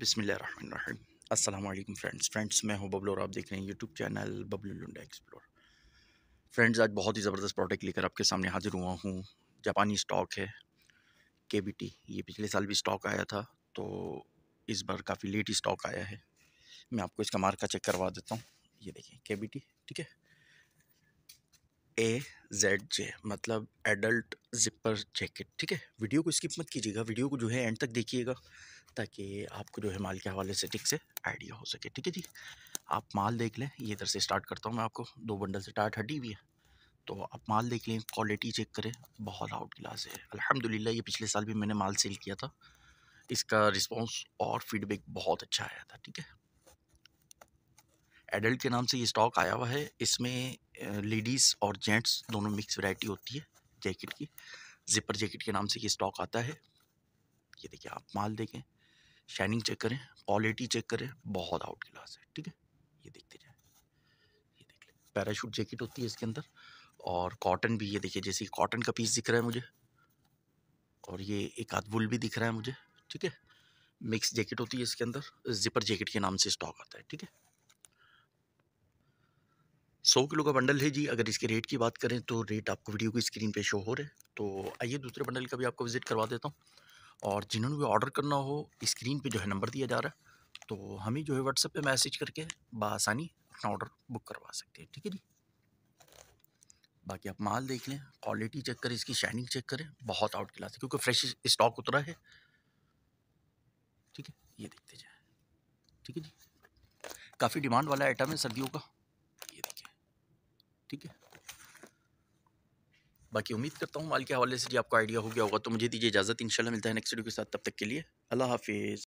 बिसमीम Aslam friends friends मैं हूं बबलू और आप देख रहे हैं यूट्यूब चैनल बबलू लुंडा एक्सप्लोर फ्रेंड्स आज बहुत ही ज़बरदस्त प्रोडक्ट लेकर आपके सामने हाज़िर हुआ हूँ जापानी स्टॉक है के ये पिछले साल भी स्टॉक आया था तो इस बार काफ़ी लेट ही स्टॉक आया है मैं आपको इसका मार्का चेक करवा देता हूँ ये देखिए के ठीक है ए जेड जे मतलब एडल्ट जिपर जैकेट ठीक है वीडियो को स्किप मत कीजिएगा वीडियो को जो है एंड तक देखिएगा ताकि आपको जो है माल के हवाले से ठीक से आइडिया हो सके ठीक है जी आप माल देख लें ये इधर से स्टार्ट करता हूँ मैं आपको दो बंडल से टायर हटी हुई है तो आप माल देख लें क्वालिटी चेक करें बहुत आउट क्लास है अलहमदिल्ला ये पिछले साल भी मैंने माल सेल किया था इसका रिस्पॉन्स और फीडबैक बहुत अच्छा आया था ठीक है एडल्ट के नाम से ये स्टॉक आया हुआ है इसमें लेडीज़ और जेंट्स दोनों मिक्स वैरायटी होती है जैकेट की जिपर जैकेट के नाम से ये स्टॉक आता है ये देखिए आप माल देखें शाइनिंग चेक करें क्वालिटी चेक करें बहुत आउट क्लास है ठीक है ये देखते जाए ये देख लें पैराशूट जैकेट होती है इसके अंदर और कॉटन भी ये देखिए जैसे कॉटन का पीस दिख रहा है मुझे और ये एक आध वुल भी दिख रहा है मुझे ठीक है मिक्स जैकेट होती है इसके अंदर जिपर जैकेट के नाम से स्टॉक आता है ठीक है सौ किलो का बंडल है जी अगर इसके रेट की बात करें तो रेट आपको वीडियो की स्क्रीन पे शो हो रहा है तो आइए दूसरे बंडल का भी आपको विज़िट करवा देता हूँ और जिन्होंने भी ऑर्डर करना हो स्क्रीन पे जो है नंबर दिया जा रहा है तो हमें जो है व्हाट्सएप पे मैसेज करके बसानी अपना ऑर्डर बुक करवा सकते हैं ठीक है जी बाकी आप माल देख लें क्वालिटी चेक करें इसकी शाइनिंग चेक करें बहुत आउट क्लास है क्योंकि फ्रेश स्टॉक उतरा है ठीक है ये देखते जाए ठीक है जी काफ़ी डिमांड वाला आइटम है सर्दियों का ठीक है बाकी उम्मीद करता हूँ माल के हवाले से जी आपको आइडिया हो गया होगा तो मुझे दीजिए इजाज़त इंशाल्लाह मिलता है नेक्स्ट वीडियो के साथ तब तक के लिए अल्लाह हाफिज़